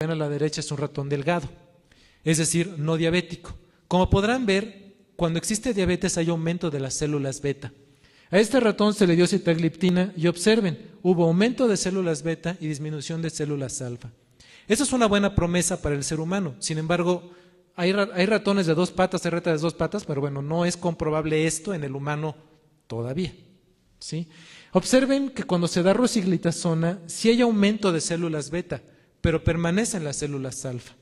a la derecha es un ratón delgado, es decir, no diabético. Como podrán ver, cuando existe diabetes hay aumento de las células beta. A este ratón se le dio citagliptina y observen, hubo aumento de células beta y disminución de células alfa. Eso es una buena promesa para el ser humano. Sin embargo, hay, ratones de dos patas, hay ratones de dos patas, pero bueno, no es comprobable esto en el humano todavía. ¿sí? Observen que cuando se da rosiglitazona, si hay aumento de células beta, pero permanecen las células alfa.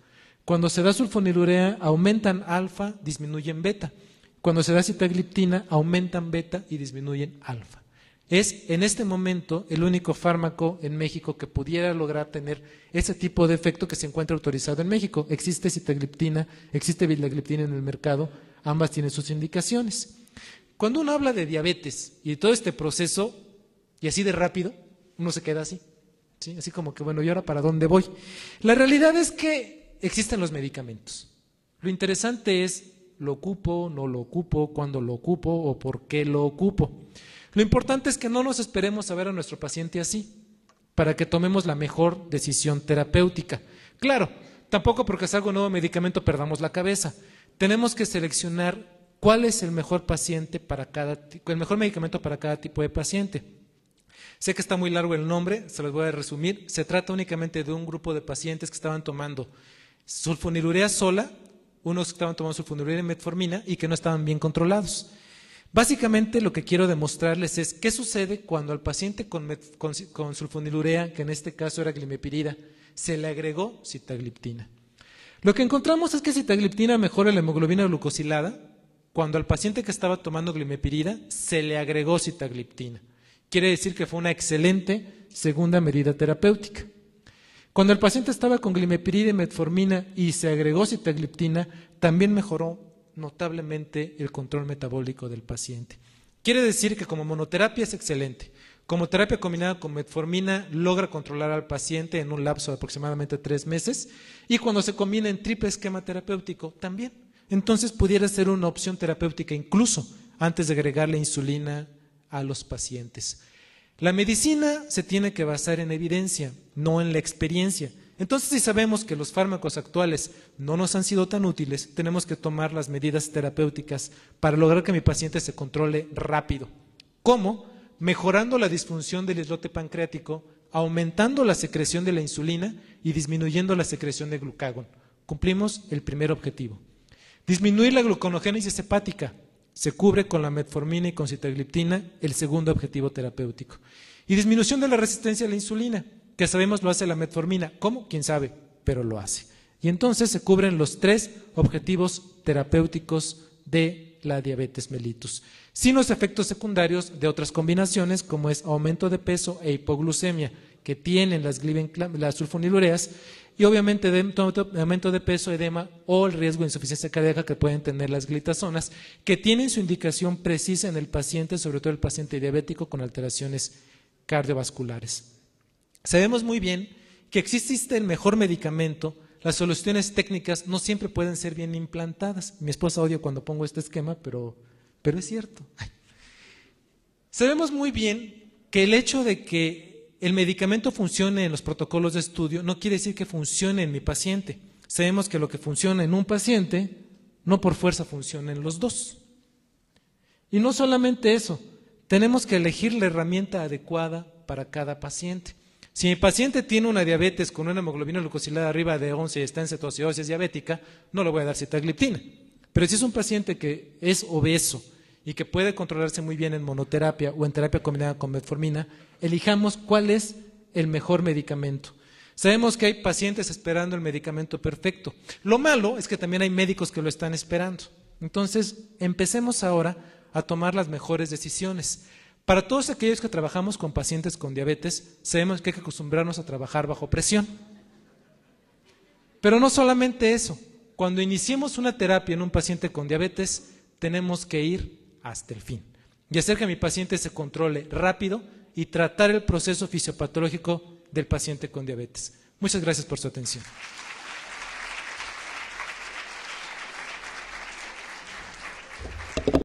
Cuando se da sulfonilurea, aumentan alfa, disminuyen beta. Cuando se da citagliptina, aumentan beta y disminuyen alfa. Es en este momento el único fármaco en México que pudiera lograr tener ese tipo de efecto que se encuentra autorizado en México. Existe citagliptina, existe bilagliptina en el mercado, ambas tienen sus indicaciones. Cuando uno habla de diabetes y de todo este proceso, y así de rápido, uno se queda así. ¿sí? Así como que, bueno, ¿y ahora para dónde voy? La realidad es que existen los medicamentos. Lo interesante es, ¿lo ocupo, no lo ocupo, cuándo lo ocupo o por qué lo ocupo? Lo importante es que no nos esperemos a ver a nuestro paciente así, para que tomemos la mejor decisión terapéutica. Claro, tampoco porque salga un nuevo medicamento perdamos la cabeza. Tenemos que seleccionar cuál es el mejor paciente para cada, el mejor medicamento para cada tipo de paciente. Sé que está muy largo el nombre, se los voy a resumir. Se trata únicamente de un grupo de pacientes que estaban tomando sulfonilurea sola, unos que estaban tomando sulfonilurea y metformina y que no estaban bien controlados. Básicamente lo que quiero demostrarles es qué sucede cuando al paciente con, sulfonilurea, que en este caso era glimepirida, se le agregó citagliptina. Lo que encontramos es que citagliptina mejora la hemoglobina glucosilada cuando al paciente que estaba tomando glimepirida se le agregó citagliptina. Quiere decir que fue una excelente segunda medida terapéutica. Cuando el paciente estaba con y metformina y se agregó citagliptina, también mejoró notablemente el control metabólico del paciente. Quiere decir que como monoterapia es excelente. Como terapia combinada con metformina logra controlar al paciente en un lapso de aproximadamente tres meses y cuando se combina en triple esquema terapéutico también. Entonces pudiera ser una opción terapéutica incluso antes de agregarle insulina a los pacientes. La medicina se tiene que basar en evidencia, no en la experiencia. Entonces, si sabemos que los fármacos actuales no nos han sido tan útiles, tenemos que tomar las medidas terapéuticas para lograr que mi paciente se controle rápido. ¿Cómo? Mejorando la disfunción del islote pancreático, aumentando la secreción de la insulina y disminuyendo la secreción de glucagón. Cumplimos el primer objetivo. Disminuir la gluconogénesis hepática, se cubre con la metformina y con citagliptina el segundo objetivo terapéutico. Y disminución de la resistencia a la insulina, que sabemos lo hace la metformina. ¿Cómo? ¿Quién sabe? Pero lo hace. Y entonces se cubren los tres objetivos terapéuticos de la diabetes mellitus, sin los efectos secundarios de otras combinaciones como es aumento de peso e hipoglucemia que tienen las, las sulfonilureas y obviamente aumento de peso, edema o el riesgo de insuficiencia cardíaca que pueden tener las glitazonas, que tienen su indicación precisa en el paciente, sobre todo el paciente diabético con alteraciones cardiovasculares. Sabemos muy bien que existe el este mejor medicamento, las soluciones técnicas no siempre pueden ser bien implantadas. Mi esposa odia cuando pongo este esquema, pero, pero es cierto. Sabemos muy bien que el hecho de que el medicamento funcione en los protocolos de estudio no quiere decir que funcione en mi paciente. Sabemos que lo que funciona en un paciente no por fuerza funciona en los dos. Y no solamente eso, tenemos que elegir la herramienta adecuada para cada paciente. Si mi paciente tiene una diabetes con una hemoglobina glucosilada arriba de 11 y está en cetoacidosis diabética, no le voy a dar citagliptina. Pero si es un paciente que es obeso, y que puede controlarse muy bien en monoterapia o en terapia combinada con metformina, elijamos cuál es el mejor medicamento. Sabemos que hay pacientes esperando el medicamento perfecto. Lo malo es que también hay médicos que lo están esperando. Entonces, empecemos ahora a tomar las mejores decisiones. Para todos aquellos que trabajamos con pacientes con diabetes, sabemos que hay que acostumbrarnos a trabajar bajo presión. Pero no solamente eso, cuando iniciemos una terapia en un paciente con diabetes, tenemos que ir hasta el fin. Y hacer que mi paciente se controle rápido y tratar el proceso fisiopatológico del paciente con diabetes. Muchas gracias por su atención.